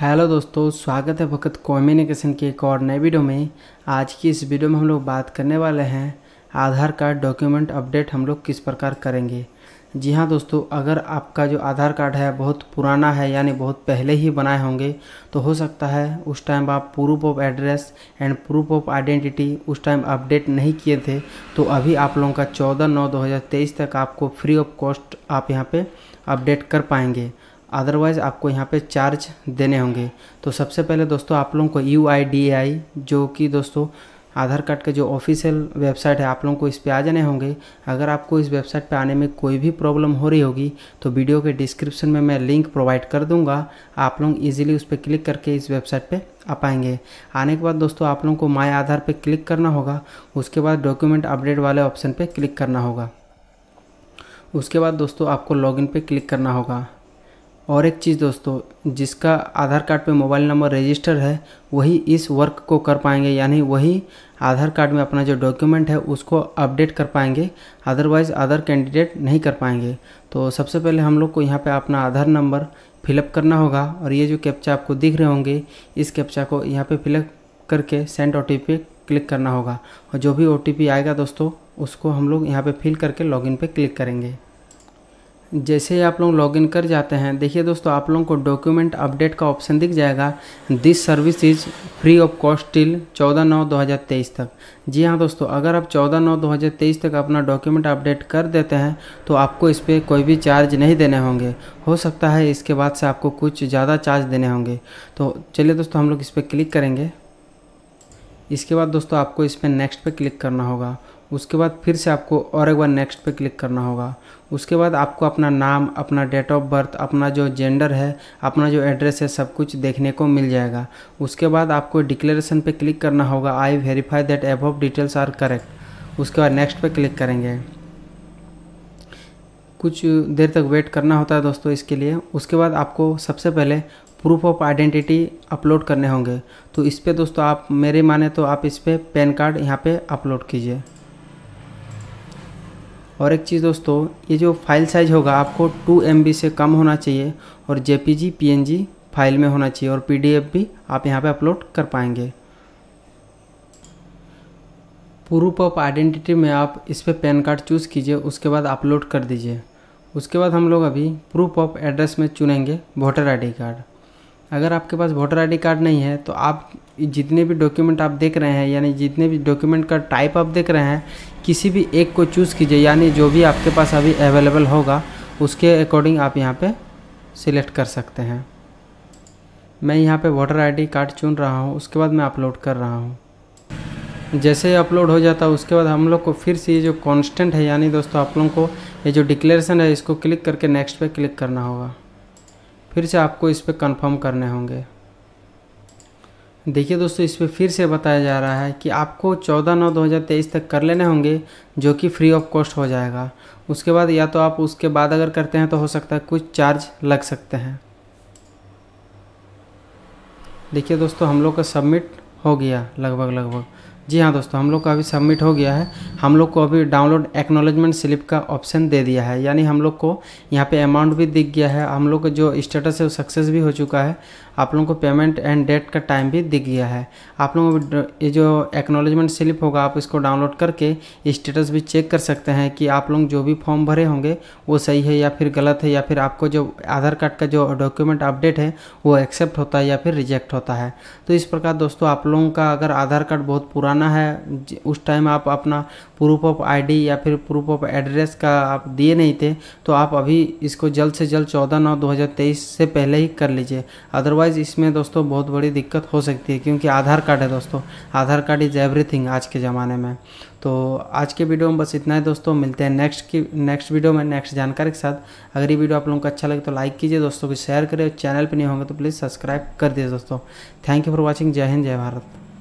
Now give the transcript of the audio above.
hello दोस्तों स्वागत है भगत कम्युनिकेशन के एक और नए वीडियो में आज की इस वीडियो में हम लोग बात करने वाले हैं आधार कार्ड डॉक्यूमेंट अपडेट हम लोग किस प्रकार करेंगे जी हाँ दोस्तों अगर आपका जो आधार कार्ड है बहुत पुराना है यानी बहुत पहले ही बनाए होंगे तो हो सकता है उस टाइम आप proof of address and proof of identity उस टाइम अपडेट नहीं किए थे तो अभी आप लोगों का चौदह नौ दो हज़ार तेईस तक आपको फ्री ऑफ कॉस्ट आप यहाँ पे अपडेट कर पाएंगे अदरवाइज़ आपको यहाँ पे चार्ज देने होंगे तो सबसे पहले दोस्तों आप लोगों को यू जो कि दोस्तों आधार कार्ड का जो ऑफिशियल वेबसाइट है आप लोगों को इस पर आ जाने होंगे अगर आपको इस वेबसाइट पर आने में कोई भी प्रॉब्लम हो रही होगी तो वीडियो के डिस्क्रिप्शन में मैं लिंक प्रोवाइड कर दूंगा आप लोग इजीली उस पर क्लिक करके इस वेबसाइट पे आ पाएंगे आने के बाद दोस्तों आप लोगों को माय आधार पे क्लिक करना होगा उसके बाद डॉक्यूमेंट अपडेट वाले ऑप्शन पर क्लिक करना होगा उसके बाद दोस्तों आपको लॉग इन क्लिक करना होगा और एक चीज़ दोस्तों जिसका आधार कार्ड पे मोबाइल नंबर रजिस्टर है वही इस वर्क को कर पाएंगे यानी वही आधार कार्ड में अपना जो डॉक्यूमेंट है उसको अपडेट कर पाएंगे अदरवाइज़ अदर कैंडिडेट नहीं कर पाएंगे तो सबसे पहले हम लोग को यहाँ पे अपना आधार नंबर फिलअप करना होगा और ये जो कैप्चा आपको दिख रहे होंगे इस कैप्चा को यहाँ पर फिलअप करके सेंड ओ क्लिक करना होगा और जो भी ओ आएगा दोस्तों उसको हम लोग यहाँ पर फिल करके लॉगिन पर क्लिक करेंगे जैसे ही आप लोग लॉगिन कर जाते हैं देखिए दोस्तों आप लोगों को डॉक्यूमेंट अपडेट का ऑप्शन दिख जाएगा this service is free of cost till चौदह नौ दो हज़ार तेईस तक जी हाँ दोस्तों अगर आप चौदह नौ दो हज़ार तेईस तक अपना डॉक्यूमेंट अपडेट कर देते हैं तो आपको इस पर कोई भी चार्ज नहीं देने होंगे हो सकता है इसके बाद से आपको कुछ ज़्यादा चार्ज देने होंगे तो चलिए दोस्तों हम लोग इस पर क्लिक करेंगे इसके बाद दोस्तों आपको इस पर नेक्स्ट पे क्लिक करना होगा उसके बाद फिर से आपको और एक बार नेक्स्ट पे क्लिक करना होगा उसके बाद आपको अपना नाम अपना डेट ऑफ बर्थ अपना जो जेंडर है अपना जो एड्रेस है सब कुछ देखने को मिल जाएगा उसके बाद आपको डिक्लेरेशन पे क्लिक करना होगा I verify that above details are correct उसके बाद नेक्स्ट पे क्लिक करेंगे कुछ देर तक वेट करना होता है दोस्तों इसके लिए उसके बाद आपको सबसे पहले प्रूफ ऑफ आइडेंटिटी अपलोड करने होंगे तो इस पर दोस्तों आप मेरे माने तो आप इस पर पैन कार्ड यहाँ पे अपलोड कीजिए और एक चीज़ दोस्तों ये जो फाइल साइज होगा आपको टू एम से कम होना चाहिए और जे पी फाइल में होना चाहिए और पी भी आप यहाँ पे अपलोड कर पाएंगे प्रूफ ऑफ आइडेंटिटी में आप इस पर पैन कार्ड चूज़ कीजिए उसके बाद अपलोड कर दीजिए उसके बाद हम लोग अभी प्रूफ ऑफ एड्रेस में चुनेंगे वोटर आईडी कार्ड अगर आपके पास वोटर आईडी कार्ड नहीं है तो आप जितने भी डॉक्यूमेंट आप देख रहे हैं यानी जितने भी डॉक्यूमेंट का टाइप आप देख रहे हैं किसी भी एक को चूज़ कीजिए यानी जो भी आपके पास अभी अवेलेबल होगा उसके अकॉर्डिंग आप यहाँ पे सिलेक्ट कर सकते हैं मैं यहाँ पे वोटर आईडी कार्ड चुन रहा हूँ उसके बाद मैं अपलोड कर रहा हूँ जैसे ही अपलोड हो जाता है उसके बाद हम लोग को फिर से ये जो कांस्टेंट है यानी दोस्तों आप लोगों को ये जो डिक्लेरेशन है इसको क्लिक करके नेक्स्ट पे क्लिक करना होगा फिर से आपको इस पर कन्फर्म करने होंगे देखिए दोस्तों इस पर फिर से बताया जा रहा है कि आपको 14 नौ 2023 तक कर लेने होंगे जो कि फ्री ऑफ कॉस्ट हो जाएगा उसके बाद या तो आप उसके बाद अगर करते हैं तो हो सकता है कुछ चार्ज लग सकते हैं देखिए दोस्तों हम लोग का सबमिट हो गया लगभग लगभग जी हाँ दोस्तों हम लोग का अभी सबमिट हो गया है हम लोग को अभी डाउनलोड एक्नोलॉजमेंट स्लिप का ऑप्शन दे दिया है यानी हम लोग को यहाँ पे अमाउंट भी दिख गया है हम लोग का जो स्टेटस है वो सक्सेस भी हो चुका है आप लोगों को पेमेंट एंड डेट का टाइम भी दिख गया है आप लोगों को ये जो एक्नोलॉजमेंट स्लिप होगा आप इसको डाउनलोड करके स्टेटस भी चेक कर सकते हैं कि आप लोग जो भी फॉर्म भरे होंगे वो सही है या फिर गलत है या फिर आपको जो आधार कार्ड का जो डॉक्यूमेंट अपडेट है वो एक्सेप्ट होता है या फिर रिजेक्ट होता है तो इस प्रकार दोस्तों आप लोगों का अगर आधार कार्ड बहुत पुराना करना है उस टाइम आप अपना प्रूफ ऑफ आईडी या फिर प्रूफ ऑफ एड्रेस का आप दिए नहीं थे तो आप अभी इसको जल्द से जल्द चौदह नौ तेईस से पहले ही कर लीजिए अदरवाइज़ इसमें दोस्तों बहुत बड़ी दिक्कत हो सकती है क्योंकि आधार कार्ड है दोस्तों आधार कार्ड इज़ एवरीथिंग आज के ज़माने में तो आज के वीडियो में बस इतना ही दोस्तों मिलते हैं नेक्स्ट की नेक्स्ट वीडियो में नेक्स्ट जानकारी के साथ अगर ये वीडियो आप लोगों को अच्छा लगे तो लाइक कीजिए दोस्तों को शेयर करें चैनल पर नहीं होंगे तो प्लीज़ सब्सक्राइब कर दिए दोस्तों थैंक यू फॉर वॉचिंग जय हिंद जय भारत